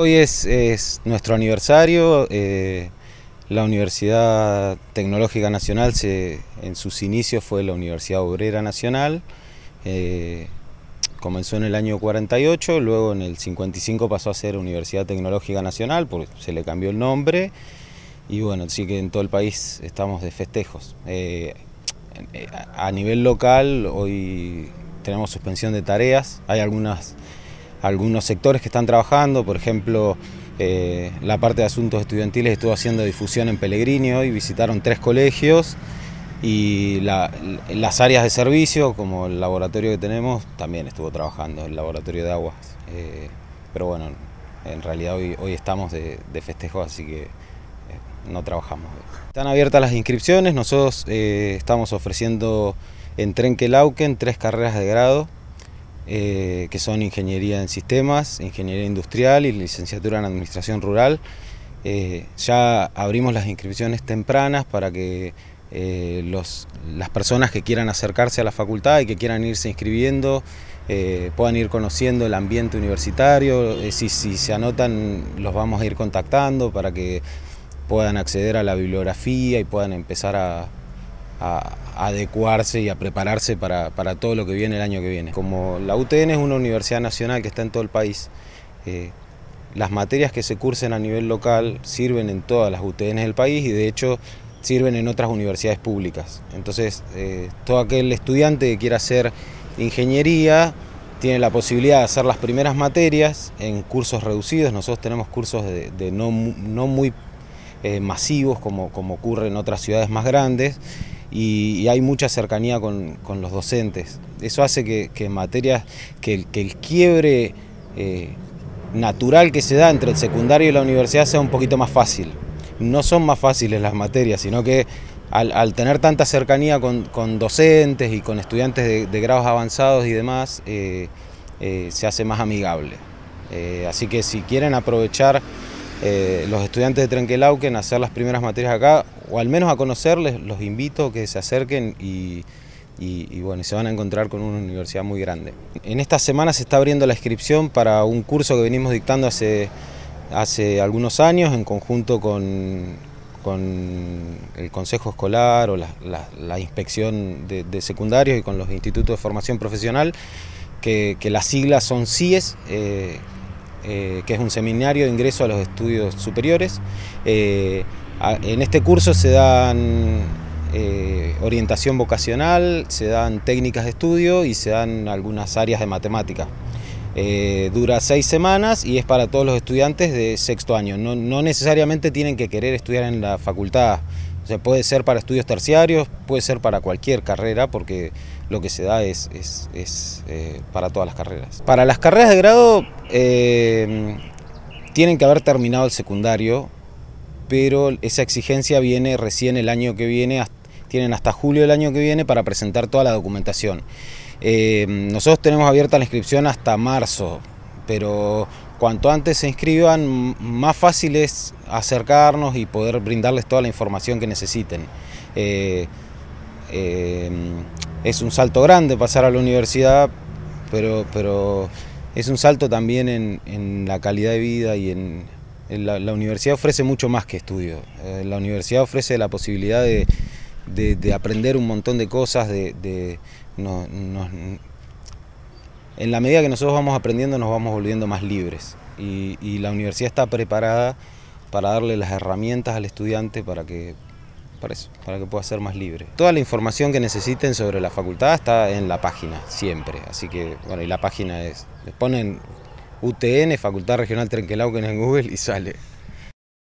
Hoy es, nuestro aniversario, eh, la Universidad Tecnológica Nacional se, en sus inicios fue la Universidad Obrera Nacional, eh, comenzó en el año 48, luego en el 55 pasó a ser Universidad Tecnológica Nacional, porque se le cambió el nombre, y bueno, sí que en todo el país estamos de festejos. Eh, a nivel local hoy tenemos suspensión de tareas, hay algunas algunos sectores que están trabajando, por ejemplo, eh, la parte de asuntos estudiantiles estuvo haciendo difusión en Pellegrini hoy, visitaron tres colegios y las áreas de servicio, como el laboratorio que tenemos, también estuvo trabajando, el laboratorio de aguas. Eh, pero bueno, en realidad hoy, hoy estamos de, festejo, así que eh, no trabajamos. Están abiertas las inscripciones, nosotros estamos ofreciendo en Trenque tres carreras de grado, eh, que son Ingeniería en Sistemas, Ingeniería Industrial y Licenciatura en Administración Rural. Eh, ya abrimos las inscripciones tempranas para que eh, las personas que quieran acercarse a la facultad y que quieran irse inscribiendo puedan ir conociendo el ambiente universitario. si, si, se anotan, los vamos a ir contactando para que puedan acceder a la bibliografía y puedan empezar a, a, adecuarse y a prepararse para, para, todo lo que viene el año que viene. Como la UTN es una universidad nacional que está en todo el país, eh, las materias que se cursen a nivel local sirven en todas las UTN del país y de hecho sirven en otras universidades públicas. Entonces, eh, todo aquel estudiante que quiera hacer ingeniería tiene la posibilidad de hacer las primeras materias en cursos reducidos. Nosotros tenemos cursos de, no, no, muy eh, masivos como, como ocurre en otras ciudades más grandes y, hay mucha cercanía con, los docentes. Eso hace que, materias, que, el quiebre eh, natural que se da entre el secundario y la universidad sea un poquito más fácil. No son más fáciles las materias, sino que al, tener tanta cercanía con, docentes y con estudiantes de, grados avanzados y demás, eh, eh, se hace más amigable. así que si quieren aprovechar eh, los estudiantes de Trenquelauquen a hacer las primeras materias acá, o al menos a conocerles, los invito a que se acerquen y, bueno, se van a encontrar con una universidad muy grande. En esta semana se está abriendo la inscripción para un curso que venimos dictando hace, hace algunos años en conjunto con, con el consejo escolar o la, inspección de, secundarios y con los institutos de formación profesional, que, las siglas son CIES, eh, eh, que es un seminario de ingreso a los estudios superiores. Eh, en este curso se dan eh, orientación vocacional, se dan técnicas de estudio y se dan algunas áreas de matemática. dura seis semanas y es para todos los estudiantes de sexto año. No, necesariamente tienen que querer estudiar en la facultad. Se puede ser para estudios terciarios, puede ser para cualquier carrera, porque lo que se da es para todas las carreras. Para las carreras de grado Em, tienen que haber terminado el secundario, pero esa exigencia viene recién el año que viene, tienen hasta julio del año que viene para presentar toda la documentación. Em, nosotros tenemos abierta la inscripción hasta marzo, pero cuanto antes se inscriban, más fácil es acercarnos y poder brindarles toda la información que necesiten. Eh, em, es un salto grande pasar a la universidad, pero, pero es un salto también en, la calidad de vida y en, la, universidad ofrece mucho más que estudio. Eh, la universidad ofrece la posibilidad de, aprender un montón de cosas, en la medida que nosotros vamos aprendiendo nos vamos volviendo más libres y, y la universidad está preparada para darle las herramientas al estudiante para que para eso, para que pueda ser más libre. Toda la información que necesiten sobre la facultad está en la página, siempre. Así que, bueno, y la página es, les ponen UTN, Facultad Regional Trenquelauquen en Google y sale.